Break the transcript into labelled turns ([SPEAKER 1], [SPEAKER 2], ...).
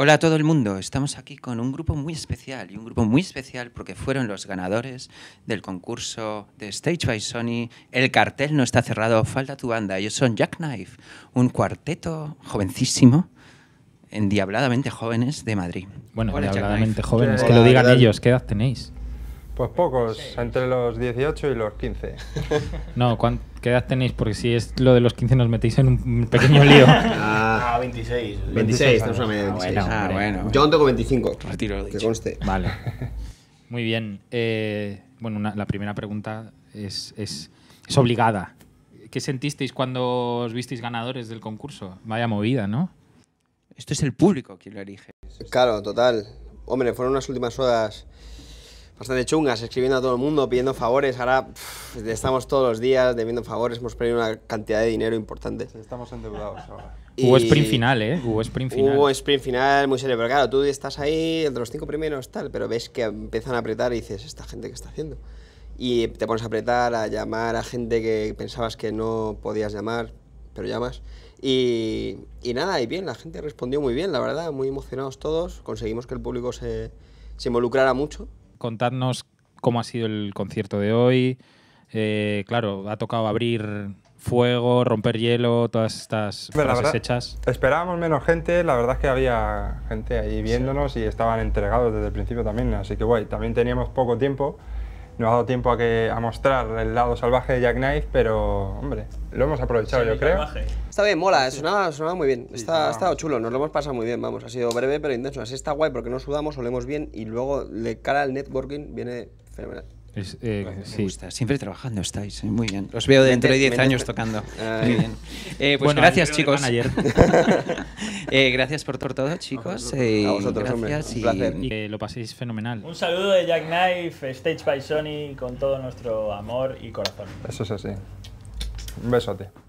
[SPEAKER 1] Hola a todo el mundo, estamos aquí con un grupo muy especial y un grupo muy especial porque fueron los ganadores del concurso de Stage by Sony. El cartel no está cerrado, falta tu banda. Ellos son Jackknife, un cuarteto jovencísimo, endiabladamente jóvenes de Madrid. Bueno, endiabladamente jóvenes, que lo digan
[SPEAKER 2] ellos, ¿qué edad tenéis?
[SPEAKER 3] Pues pocos, entre los 18 y los 15.
[SPEAKER 2] No, ¿qué edad tenéis? Porque si es lo de los 15 nos metéis en un pequeño lío. 26. 26, ah, ah, bueno, Yo
[SPEAKER 1] tengo 25. Retiro Que conste. Vale.
[SPEAKER 2] Muy bien. Eh, bueno, la primera pregunta es, es, es obligada. ¿Qué sentisteis cuando os visteis ganadores del concurso? Vaya movida, ¿no?
[SPEAKER 1] Esto es el público quien lo elige. Claro, total. Hombre, fueron unas últimas horas bastante chungas, escribiendo a todo el mundo, pidiendo favores. Ahora estamos todos los días debiendo favores, hemos perdido una cantidad de dinero importante. Estamos endeudados ahora. Hubo sprint final,
[SPEAKER 2] ¿eh? Hubo sprint final. Hubo
[SPEAKER 1] sprint final muy serio, pero claro, tú estás ahí entre los cinco primeros, tal, pero ves que empiezan a apretar y dices, ¿esta gente qué está haciendo? Y te pones a apretar, a llamar a gente que pensabas que no podías llamar, pero llamas. Y, y nada, y bien, la gente respondió muy bien, la verdad, muy emocionados todos. Conseguimos que el público se, se involucrara mucho
[SPEAKER 2] contarnos cómo ha sido el concierto de hoy. Eh, claro, ha tocado abrir fuego, romper hielo, todas estas cosas hechas. Esperábamos
[SPEAKER 3] menos gente, la verdad es que había gente ahí viéndonos y estaban entregados desde el principio también, así que guay, también teníamos poco tiempo no ha dado tiempo a, que, a mostrar el lado salvaje de Jackknife, pero, hombre, lo hemos aprovechado, yo creo.
[SPEAKER 1] Está bien, mola, sonaba, sonaba muy bien. está, ha estado chulo, nos lo hemos pasado muy bien, vamos. Ha sido breve pero intenso. Así está guay porque no sudamos, olemos bien y luego de cara al networking viene fenomenal.
[SPEAKER 2] Eh, gusta. Siempre trabajando estáis. ¿eh? Muy bien. Os veo dentro de 10 años tocando. Muy bien. Eh, pues gracias, chicos. gracias por todo, chicos. A vosotros, gracias Y, lo paséis fenomenal.
[SPEAKER 1] Un saludo de Jack Knife, Stage by Sony, con todo nuestro amor y corazón.
[SPEAKER 2] Eso es así.
[SPEAKER 3] Un besote.